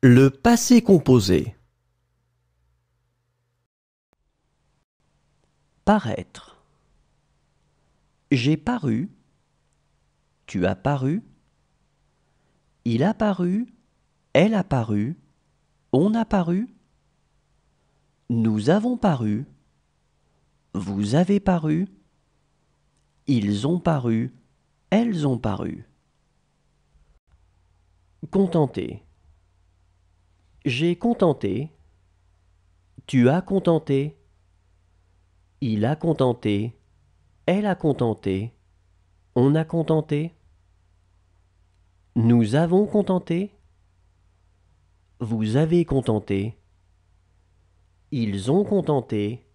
Le passé composé Paraître J'ai paru, tu as paru, il a paru, elle a paru, on a paru, nous avons paru, vous avez paru, ils ont paru, elles ont paru. Contenter. J'ai contenté. Tu as contenté. Il a contenté. Elle a contenté. On a contenté. Nous avons contenté. Vous avez contenté. Ils ont contenté.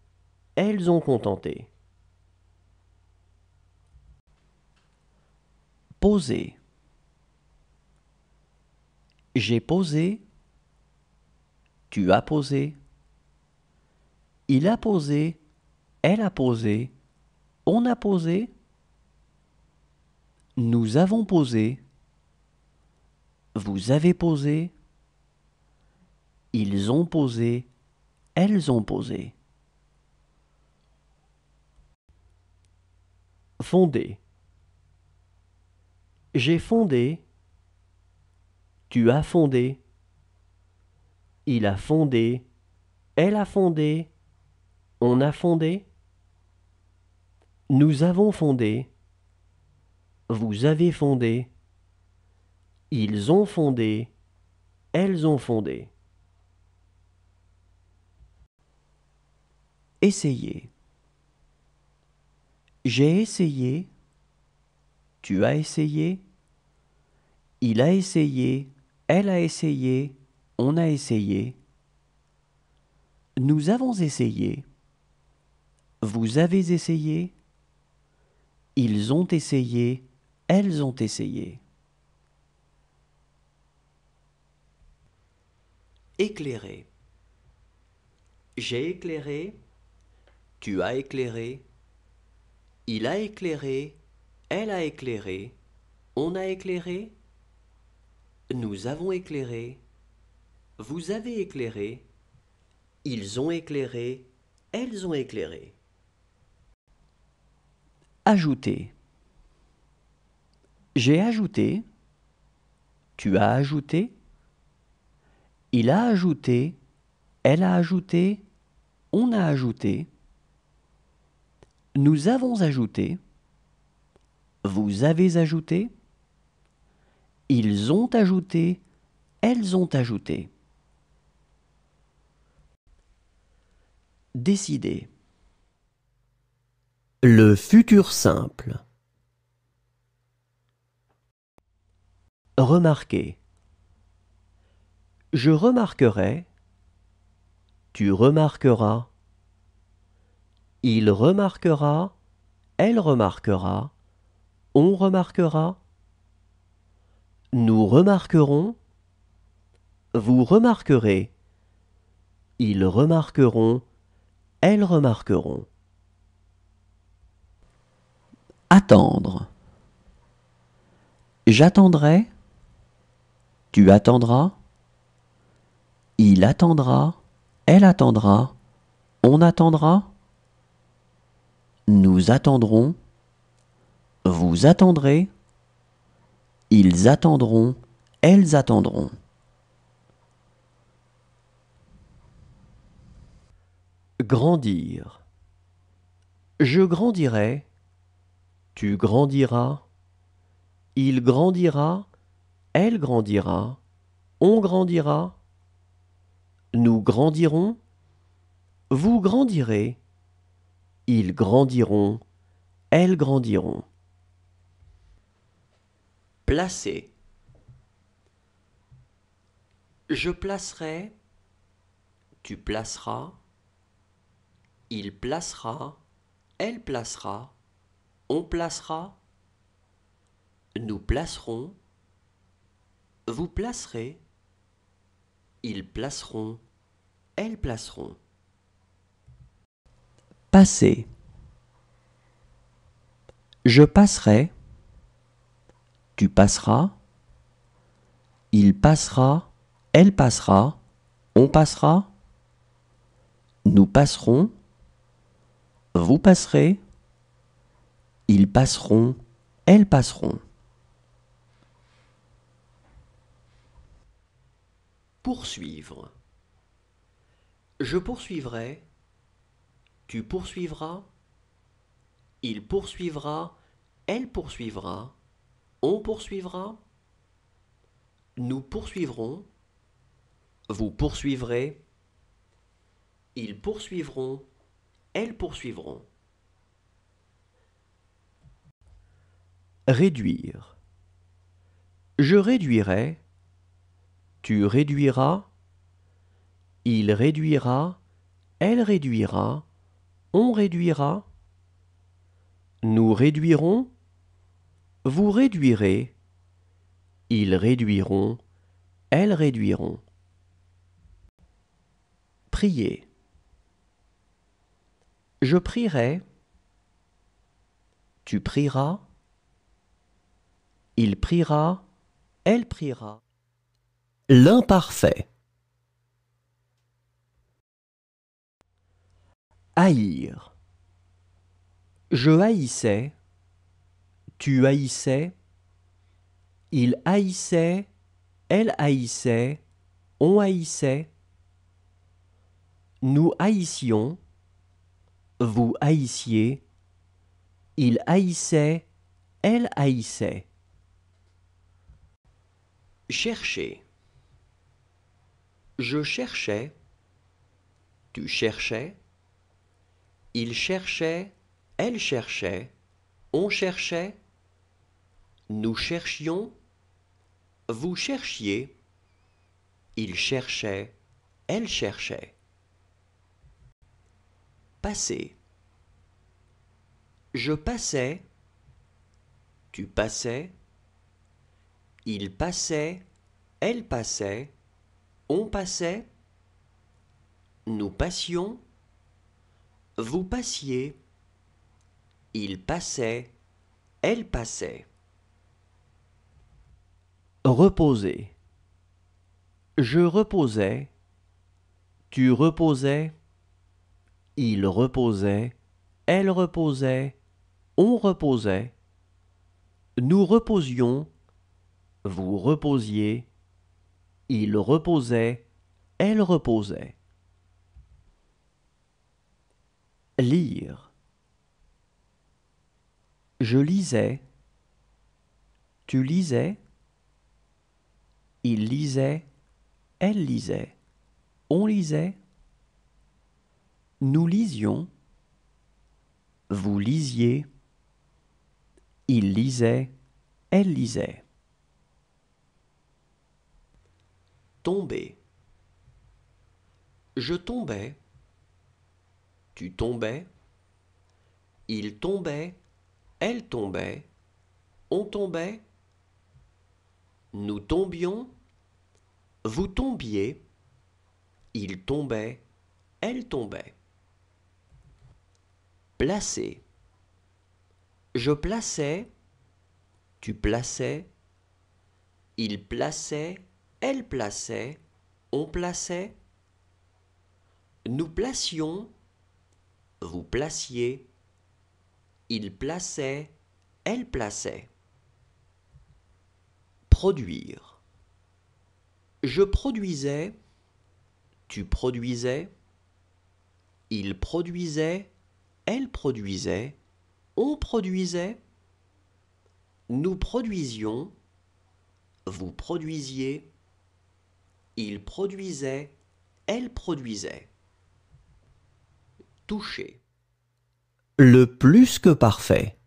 Elles ont contenté. Poser. J'ai posé tu as posé. Il a posé. Elle a posé. On a posé. Nous avons posé. Vous avez posé. Ils ont posé. Elles ont posé. Fondé. J'ai fondé. Tu as fondé. Il a fondé. Elle a fondé. On a fondé. Nous avons fondé. Vous avez fondé. Ils ont fondé. Elles ont fondé. Essayez. J'ai essayé. Tu as essayé. Il a essayé. Elle a essayé on a essayé, nous avons essayé, vous avez essayé, ils ont essayé, elles ont essayé. Éclairer. J'ai éclairé, tu as éclairé, il a éclairé, elle a éclairé, on a éclairé, nous avons éclairé, vous avez éclairé. Ils ont éclairé. Elles ont éclairé. Ajouter. J'ai ajouté. Tu as ajouté. Il a ajouté. Elle a ajouté. On a ajouté. Nous avons ajouté. Vous avez ajouté. Ils ont ajouté. Elles ont ajouté. décider. Le futur simple. Remarquer. Je remarquerai. Tu remarqueras. Il remarquera. Elle remarquera. On remarquera. Nous remarquerons. Vous remarquerez. Ils remarqueront elles remarqueront. Attendre. J'attendrai. Tu attendras. Il attendra. Elle attendra. On attendra. Nous attendrons. Vous attendrez. Ils attendront. Elles attendront. Grandir. Je grandirai, tu grandiras, il grandira, elle grandira, on grandira, nous grandirons, vous grandirez, ils grandiront, elles grandiront. Placer. Je placerai, tu placeras, il placera, elle placera, on placera, nous placerons, vous placerez, ils placeront, elles placeront. Passer. Je passerai, tu passeras, il passera, elle passera, on passera, nous passerons, vous passerez. Ils passeront. Elles passeront. Poursuivre. Je poursuivrai. Tu poursuivras. Il poursuivra. Elle poursuivra. On poursuivra. Nous poursuivrons. Vous poursuivrez. Ils poursuivront elles poursuivront. Réduire. Je réduirai, tu réduiras, il réduira, elle réduira, on réduira, nous réduirons, vous réduirez, ils réduiront, elles réduiront. Priez. Je prierai. Tu prieras. Il priera. Elle priera. L'imparfait. Haïr. Je haïssais. Tu haïssais. Il haïssait. Elle haïssait. On haïssait. Nous haïssions vous haïssiez, il haïssait, elle haïssait. Chercher. Je cherchais, tu cherchais, il cherchait, elle cherchait, on cherchait, nous cherchions, vous cherchiez, il cherchait, elle cherchait passer. Je passais, tu passais, il passait, elle passait, on passait, nous passions, vous passiez, il passait, elle passait. Reposer. Je reposais, tu reposais, il reposait, elle reposait, on reposait, nous reposions, vous reposiez, il reposait, elle reposait. Lire. Je lisais, tu lisais, il lisait, elle lisait, on lisait. Nous lisions. Vous lisiez. Il lisait. Elle lisait. Tomber. Je tombais. Tu tombais. Il tombait. Elle tombait. On tombait. Nous tombions. Vous tombiez. Il tombait. Elle tombait. Placer. Je plaçais, tu plaçais, il plaçait, elle plaçait, on plaçait. Nous placions, vous placiez, il plaçait, elle plaçait. Produire. Je produisais, tu produisais, il produisait, elle produisait, on produisait, nous produisions, vous produisiez, il produisait, elle produisait. Toucher. Le plus que parfait.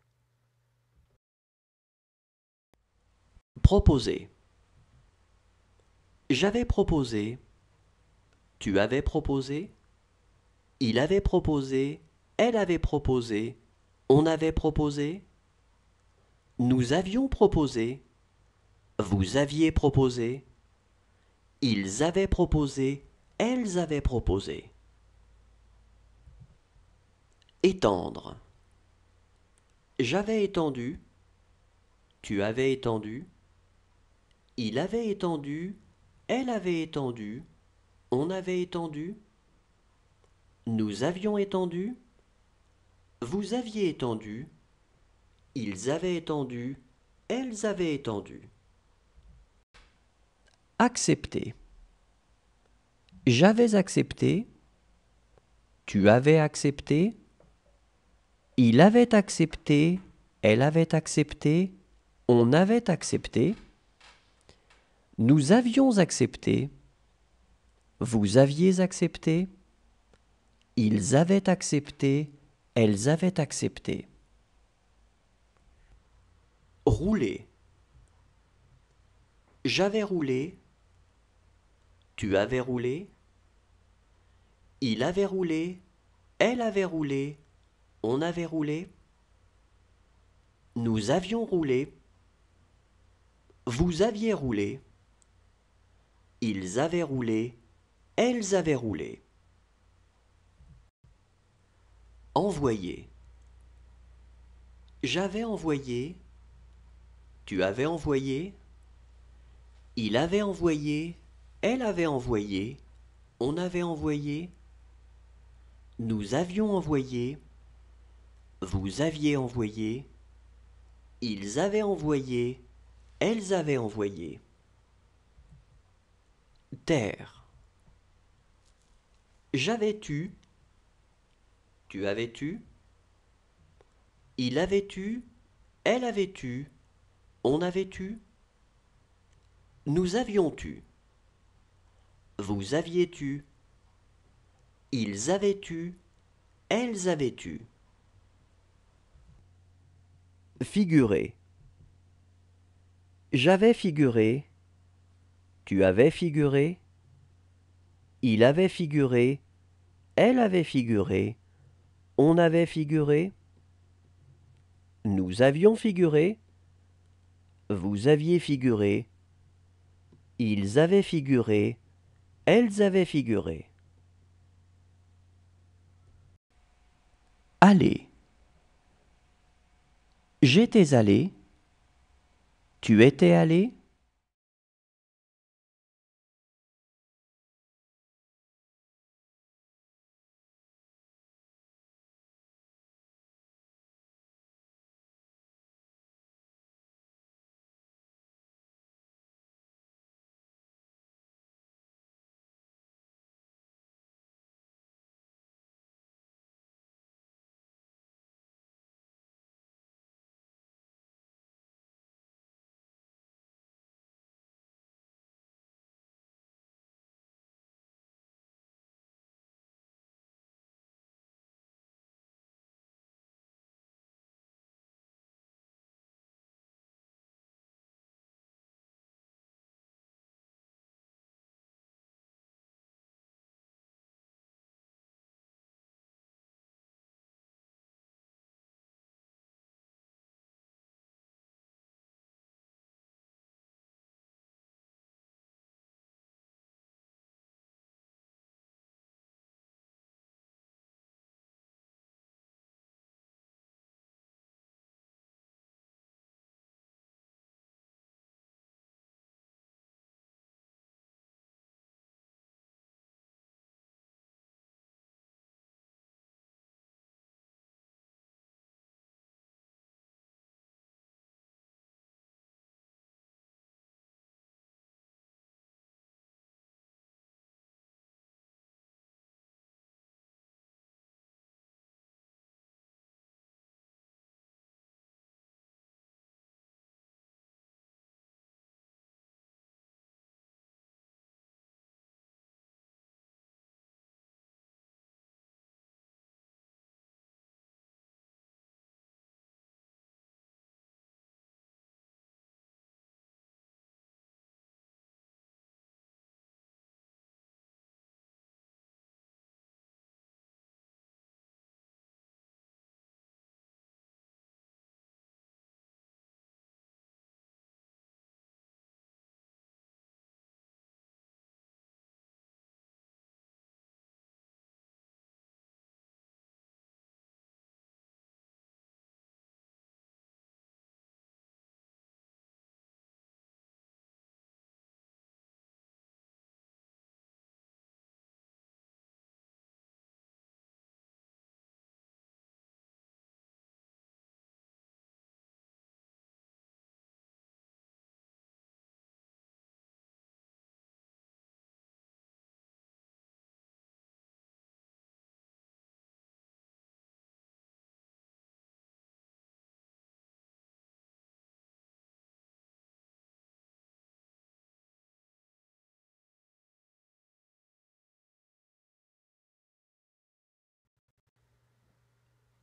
Proposer. J'avais proposé. Tu avais proposé. Il avait proposé. Elle avait proposé. On avait proposé. Nous avions proposé. Vous aviez proposé. Ils avaient proposé. Elles avaient proposé. Étendre. J'avais étendu. Tu avais étendu. Il avait étendu. Elle avait étendu. On avait étendu. Nous avions étendu. Vous aviez étendu, ils avaient étendu, elles avaient étendu. Accepter. J'avais accepté, tu avais accepté, il avait accepté, elle avait accepté, on avait accepté, nous avions accepté, vous aviez accepté, ils avaient accepté, elles avaient accepté. Rouler. J'avais roulé. Tu avais roulé. Il avait roulé. Elle avait roulé. On avait roulé. Nous avions roulé. Vous aviez roulé. Ils avaient roulé. Elles avaient roulé. Envoyer. J'avais envoyé. Tu avais envoyé. Il avait envoyé. Elle avait envoyé. On avait envoyé. Nous avions envoyé. Vous aviez envoyé. Ils avaient envoyé. Elles avaient envoyé. Terre. J'avais eu. Tu avais tu Il avait tu Elle avait tu On avait tu Nous avions tu Vous aviez tu Ils avaient tu Elles avaient tu Figurer J'avais figuré, tu avais figuré, il avait figuré, elle avait figuré, on avait figuré, nous avions figuré, vous aviez figuré, ils avaient figuré, elles avaient figuré. Allez. J'étais allé, tu étais allé,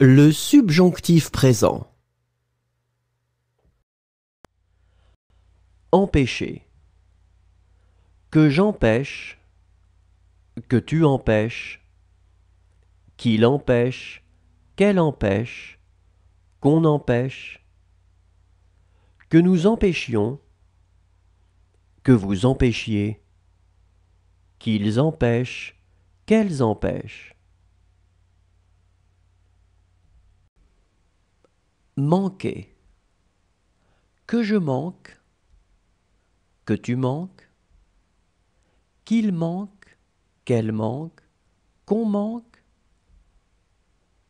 Le subjonctif présent. Empêcher. Que j'empêche, que tu empêches, qu'il empêche, qu'elle empêche, qu'on empêche, que nous empêchions, que vous empêchiez, qu'ils empêchent, qu'elles empêchent. manquer. Que je manque, que tu manques, qu'il manque, qu'elle manque, qu'on manque,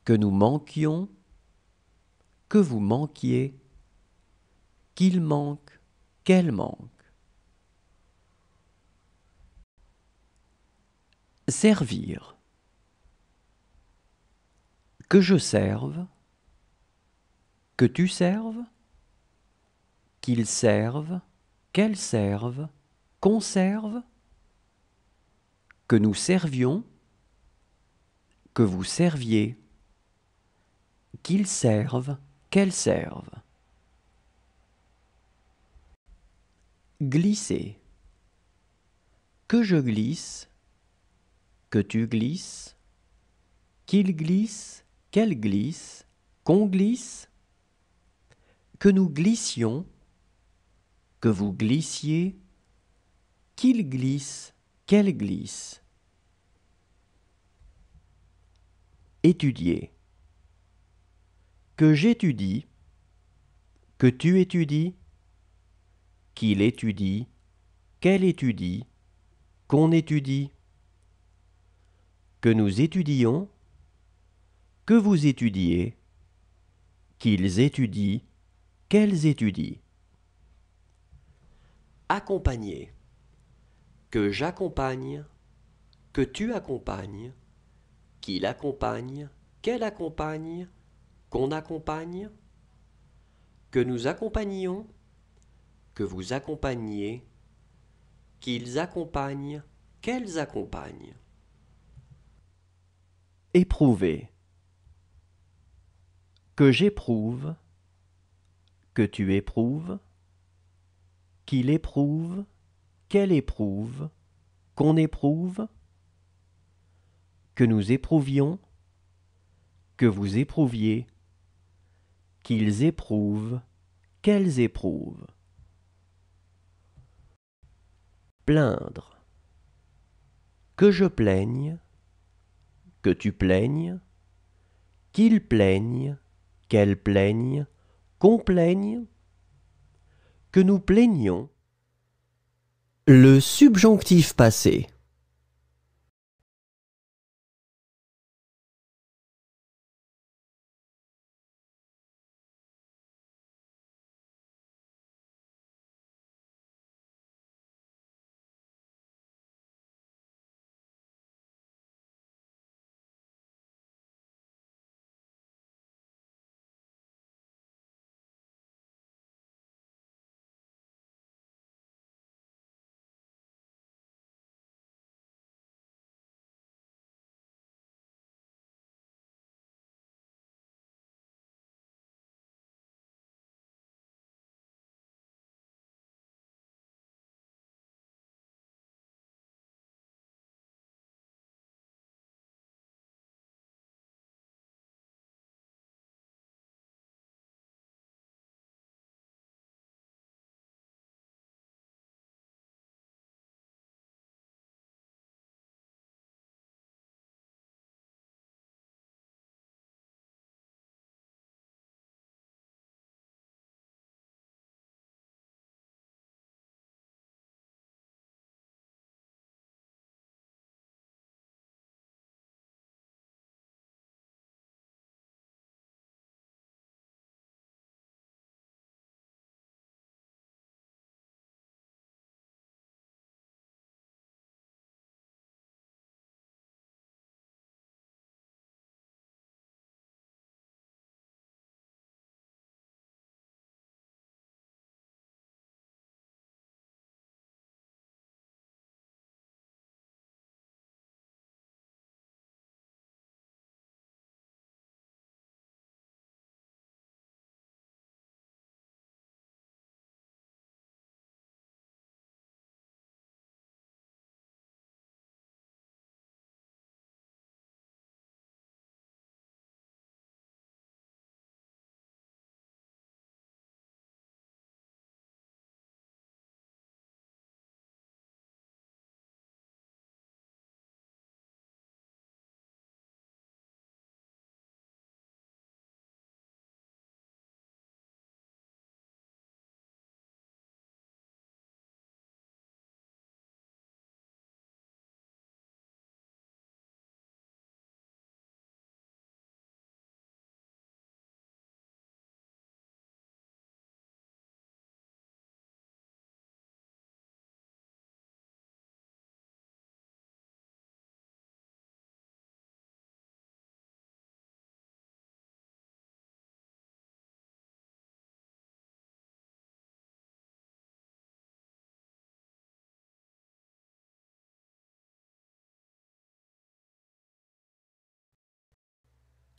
que nous manquions, que vous manquiez, qu'il manque, qu'elle manque. Servir. Que je serve, que tu serves Qu'ils servent Qu'elles servent Qu'on serve Que nous servions Que vous serviez Qu'ils servent Qu'elles servent Glisser que je glisse, que tu glisses, qu'il glisse, qu'elle glisse, qu'on glisse, que nous glissions, que vous glissiez, qu'il glisse, qu'elle glisse. Étudier. Que j'étudie, que tu étudies, qu'il étudie, qu'elle étudie, qu'on étudie, que nous étudions, que vous étudiez, qu'ils étudient, qu'elles étudient. Accompagner. Que j'accompagne, que tu accompagnes, qu'il accompagne, qu'elle accompagne, qu'on accompagne, que nous accompagnions, que vous accompagniez, qu'ils accompagnent, qu'elles accompagnent. Éprouver. Que j'éprouve, que tu éprouves, qu'il éprouve, qu'elle éprouve, qu'on éprouve, que nous éprouvions, que vous éprouviez, qu'ils éprouvent, qu'elles éprouvent. Plaindre. Que je plaigne, que tu plaignes, qu'ils plaignent, qu'elles plaignent, qu'on plaigne, que nous plaignions. Le subjonctif passé.